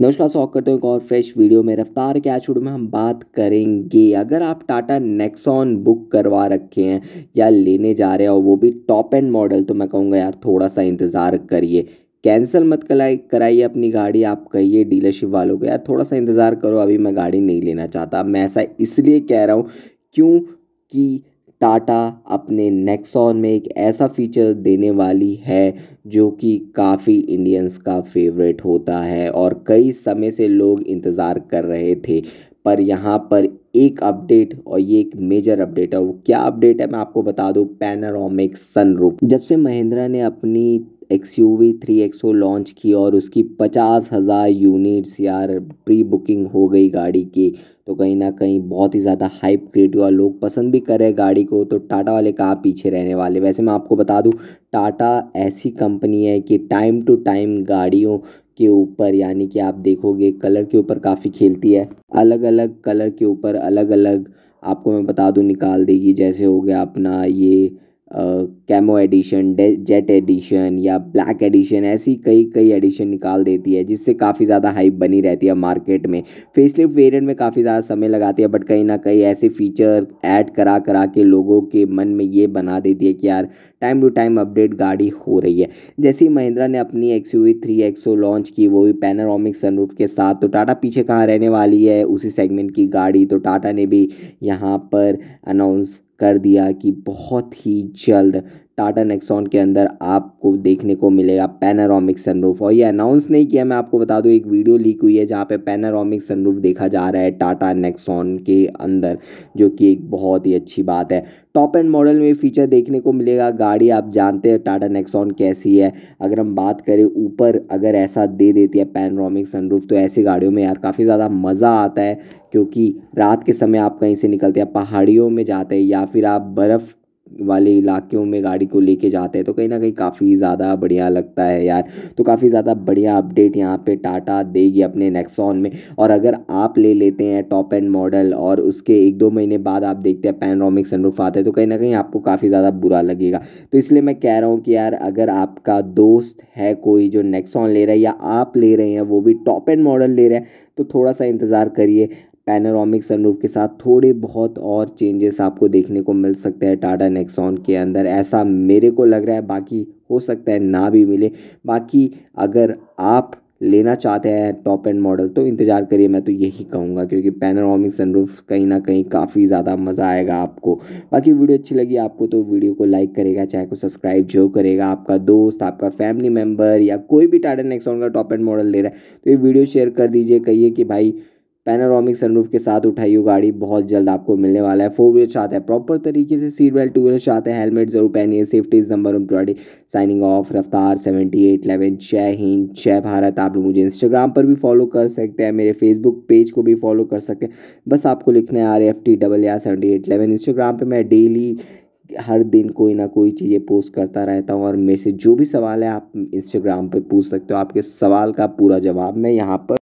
नमस्कार स्वागत करते हैं एक और फ्रेश वीडियो में रफ्तार के आज में हम बात करेंगे अगर आप टाटा नेक्सॉन बुक करवा रखे हैं या लेने जा रहे हो वो भी टॉप एंड मॉडल तो मैं कहूँगा यार थोड़ा सा इंतज़ार करिए कैंसिल मत कराई कराइए अपनी गाड़ी आप कहिए डीलरशिप वालों को यार थोड़ा सा इंतज़ार करो अभी मैं गाड़ी नहीं लेना चाहता मैं ऐसा इसलिए कह रहा हूँ क्योंकि टाटा अपने नेक्सॉन में एक ऐसा फीचर देने वाली है जो कि काफ़ी इंडियंस का फेवरेट होता है और कई समय से लोग इंतज़ार कर रहे थे पर यहाँ पर एक अपडेट और ये एक मेजर अपडेट है वो क्या अपडेट है मैं आपको बता दूँ पैनारोमिक सनरूफ जब से महिंद्रा ने अपनी X U V three X O launch की और उसकी पचास हज़ार यूनिट्स यार प्री बुकिंग हो गई गाड़ी की तो कहीं ना कहीं बहुत ही ज़्यादा हाइप क्रिएट हुआ लोग पसंद भी कर रहे गाड़ी को तो टाटा वाले कहाँ पीछे रहने वाले वैसे मैं आपको बता दूँ टाटा ऐसी कंपनी है कि टाइम टू टाइम गाड़ियों के ऊपर यानी कि आप देखोगे कलर के ऊपर काफ़ी खेलती है अलग अलग कलर के ऊपर अलग अलग आपको मैं बता दूँ निकाल देगी जैसे हो गया अपना ये कैमो एडिशन जेट एडिशन या ब्लैक एडिशन ऐसी कई कई एडिशन निकाल देती है जिससे काफ़ी ज़्यादा हाइप बनी रहती है मार्केट में फेसलिफ्ट वेरिएंट में काफ़ी ज़्यादा समय लगाती है बट कहीं ना कहीं ऐसे फीचर ऐड करा करा के लोगों के मन में ये बना देती है कि यार टाइम टू टाइम अपडेट गाड़ी हो रही है जैसे ही महिंद्रा ने अपनी X U three XO launch की वो भी पैनारोमिक सनरूफ के साथ तो टाटा पीछे कहाँ रहने वाली है उसी सेगमेंट की गाड़ी तो टाटा ने भी यहाँ पर अनाउंस कर दिया कि बहुत ही जल्द टाटा नेक्सॉन के अंदर आपको देखने को मिलेगा पैनारोमिक सनरूफ और ये अनाउंस नहीं किया मैं आपको बता दूं एक वीडियो लीक हुई है जहाँ पे पैनारोमिक सनरूफ देखा जा रहा है टाटा नेक्सॉन के अंदर जो कि एक बहुत ही अच्छी बात है टॉप एंड मॉडल में फीचर देखने को मिलेगा गाड़ी आप जानते हैं टाटा नेक्सॉन कैसी है अगर हम बात करें ऊपर अगर ऐसा दे देती है पैनरोमिक सनरूफ तो ऐसी गाड़ियों में यार काफ़ी ज़्यादा मज़ा आता है क्योंकि रात के समय आप कहीं से निकलते हैं पहाड़ियों में जाते हैं या फिर आप बर्फ़ वाले इलाक़ों में गाड़ी को लेके जाते हैं तो कहीं ना कहीं काफ़ी ज़्यादा बढ़िया लगता है यार तो काफ़ी ज़्यादा बढ़िया अपडेट यहाँ पे टाटा देगी अपने नेक्सॉन में और अगर आप ले लेते हैं टॉप एंड मॉडल और उसके एक दो महीने बाद आप देखते हैं पैनरोमिक सनरूफ आते हैं तो कहीं ना कहीं आपको काफ़ी ज़्यादा बुरा लगेगा तो इसलिए मैं कह रहा हूँ कि यार अगर आपका दोस्त है कोई जो नेक्सॉन ले रहा है या आप ले रहे हैं वो भी टॉप एंड मॉडल ले रहे हैं तो थोड़ा सा इंतज़ार करिए पैनोरामिक सनरूफ के साथ थोड़े बहुत और चेंजेस आपको देखने को मिल सकते हैं टाटा नेक्सॉन के अंदर ऐसा मेरे को लग रहा है बाकी हो सकता है ना भी मिले बाकी अगर आप लेना चाहते हैं टॉप एंड मॉडल तो इंतज़ार करिए मैं तो यही कहूँगा क्योंकि पैनोरामिक सनरूफ कहीं ना कहीं काफ़ी ज़्यादा मज़ा आएगा आपको बाकी वीडियो अच्छी लगी आपको तो वीडियो को लाइक करेगा चाहे को सब्सक्राइब जो करेगा आपका दोस्त आपका फैमिली मेम्बर या कोई भी टाटा नेक्सॉन का टॉप एंड मॉडल ले रहा है तो ये वीडियो शेयर कर दीजिए कहिए कि भाई पैनारोमिक सनरूफ के साथ उठाई हुई गाड़ी बहुत जल्द आपको मिलने वाला है फोर व्हीलर चाहते हैं प्रॉपर तरीके से सीट बेल्ट टू व्हीलर चाहते हैं हेलमेट जरूर पहनिए safety is number twenty signing off Raftaar seventy eight eleven जय हिंद जय भारत आप लोग मुझे इंस्टाग्राम पर भी फॉलो कर सकते हैं मेरे फेसबुक पेज को भी फॉलो कर सकते हैं बस आपको लिखना है आर एफ टी डबल या सेवेंटी एट इलेवन इंस्टाग्राम पर मैं डेली हर दिन कोई ना कोई चीज़ें पोस्ट करता रहता हूँ और मेरे से जो भी सवाल है आप इंस्टाग्राम पर पूछ सकते हो आपके सवाल का पूरा जवाब मैं यहाँ पर